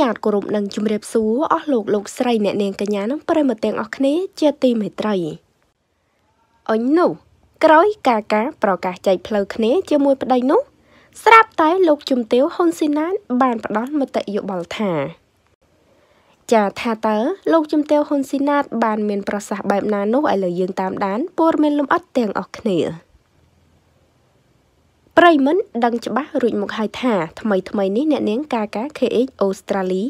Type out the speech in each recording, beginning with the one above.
យ៉ាងគោរពនិងជម្រាបសួរអស់លោកលោកស្រីអ្នកនាងកញ្ញានិងប្រិមត្តទាំងអស់គ្នា ជាទីមេត្រីអញនោះក្រោយការការប្រកាសចែកផ្លូវគ្នាជាមួយប្តីនោះ ស្រាប់តែលោកជំទាវហ៊ុនស៊ីណានបានផ្ដល់មតិយោបល់ថាចាថាតើលោកជំទាវហ៊ុនស៊ីណាតបានមានប្រសាសន៍បែបណានោះឥឡូវយើង តាមដានព័ត៌មានលម្អិតទាំងអស់គ្នា។ប្រិមិនដឹងច្បាស់រួចមកហើយថាថ្មីថ្មីនេះអ្នកនាងកាកា KH អូស្ត្រាលី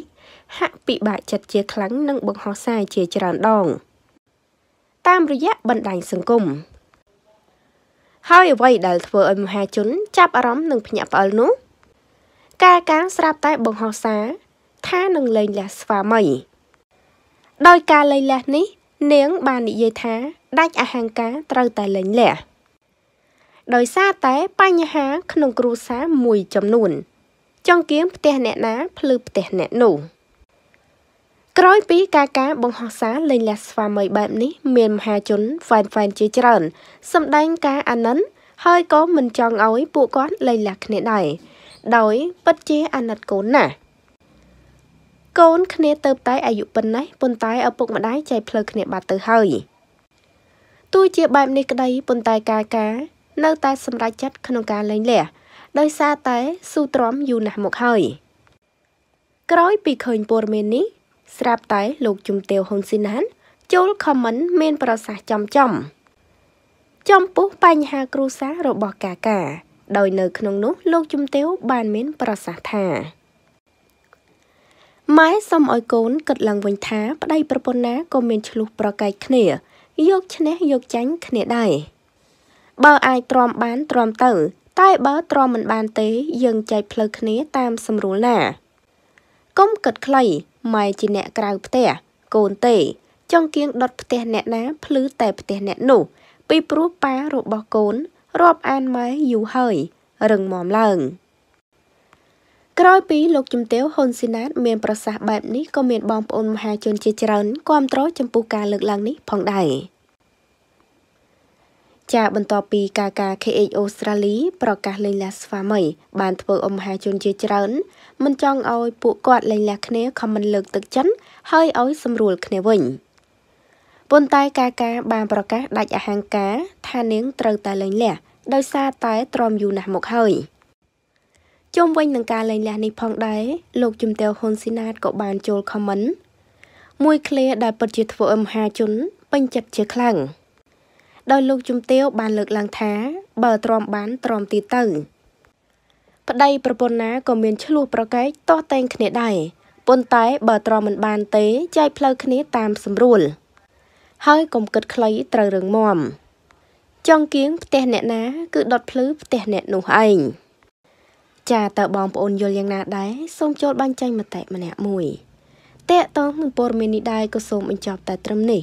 ហាក់ពិបាកចិត្តជាខ្លាំងនិងបង្ហោះសារជាច្រើនដង តាមរយៈបណ្ដាញសង្គមហើយអ្វីដែលធ្វើឲ្យមហាជនចាប់អារម្មណ៍និងភ្ញាក់ផ្អើលនោះ កាកាស្រាប់តែបង្ហោះសារថានឹងលែងលះស្វាមី ដោយការលែងលះនេះ នាងបាននិយាយថាដាច់អហង្ការត្រូវតែលែងលះ។ដោយសារតែបញ្ហាក្នុងគ្រួសារមួយចំនួន ចង្គៀងផ្ទះអ្នកណាភ្លឺផ្ទះអ្នកនោះក្រោយពីការការបង្ហោះសារលេងលះស្វាមីបែបនេះមានមហាជនហ្វែនហ្វែនជាច្រើនសម្ដែងការអាណិនហើយក៏មិនចង់ឲ្យពួកគាត់លេងលះគ្នាដែរដោយពិតជាអាណិតកូនណាស់កូនគ្នាទៅតែអាយុប៉ុណ្ណេះប៉ុន្តែឪពុកម្ដាយចែកផ្លូវគ្នាបាត់ទៅហើយទោះជាបែបនេះក្តីប៉ុន្តែការការនៅតែសម្រេចចិត្តក្នុងការលែងលះដោយសារតែស៊ូទ្រាំយូរណាស់មកហើយក្រោយពីឃើញព័ត៌មាននេះ ស្រាប់តែលោកជំទាវហ៊ុនស៊ីណាន ចូលខមមិនមានប្រសាសន៍ចំចំ ចំពោះបញ្ហាគ្រួសាររបស់កាកាដោយនៅក្នុងនោះលោកជំទាវបានមានប្រសាសន៍ថាម៉ែសុំឲ្យកូនគិតឡើងវិញថាប្តីប្រពន្ធណាក៏មានឆ្លុះប្រកែកគ្នា យកឈ្នះយកចាញ់គ្នាដែរបើអាចទ្រាំបានទ្រាំទៅ តែបើទ្រាំមិនបានទេ យើងចែកផ្លូវគ្នាតាមសម្រួលណាកុំគិតខ្លីម៉ែជាអ្នកក្រៅផ្ទះកូនទេ ចង់គៀងដុតផ្ទះអ្នកណាភ្លឺតែផ្ទះអ្នកនោះ ពីព្រោះប៉ារបស់កូនរាប់អានម៉ែយូរហើយរឹងមាំឡើងក្រោយពីលោកជំទាវហ៊ុនស៊ីណាតមានប្រសាសន៍បែប នេះក៏មាន បងប្អូនមហាជនជាច្រើនគាំទ្រចំពោះការលើកឡើងនេះផងដែរចាបន្ទាប់ពីការការ KH អូស្ត្រាលីប្រកាសលែងលះស្វាមីបានធ្វើអមហាជនជាច្រើនមិនចង់ឲ្យពួកគាត់លែងលះគ្នាខំមិនលើកទឹកចិត្តហើយឲ្យសម្រួលគ្នាវិញប៉ុន្តែការការបានប្រកាសដាច់អហង្ការថានាងត្រូវតែលែងលះដោយសារតែទ្រាំយូរណាស់មកហើយជុំវិញនឹងការលែងលះនេះផងដែរលោកជំទាវហ៊ុនស៊ីណាតក៏បានចូលខមមិនមួយឃ្លាដែលពិតជាធ្វើអមហាជនពេញចិត្តជាខ្លាំង។ដោយលោកជំទាវ បានលើកឡើងថាបើទ្រាំបានទ្រាំទីទៅប្តីប្រពន្ធណាក៏មាន ឆ្លោះប្រកែកតោះតែងគ្នាដែរប៉ុន្តែ បើទ្រាំមិនបានទេចែកផ្លូវគ្នាតាមស្រួល ហើយកុំគិតខ្លីត្រូវរឿងមមចង់គៀងផ្ទះអ្នកណា គឺដុតភ្លឺផ្ទះអ្នកនោះឯងចាតើបងប្អូនយល់យ៉ាងណាដែរសូមចូលបញ្ចេញមតិម្នាក់មួយតេតតងនឹងព័ត៌មាននេះដែរក៏សូមបញ្ចប់តែត្រឹមនេះ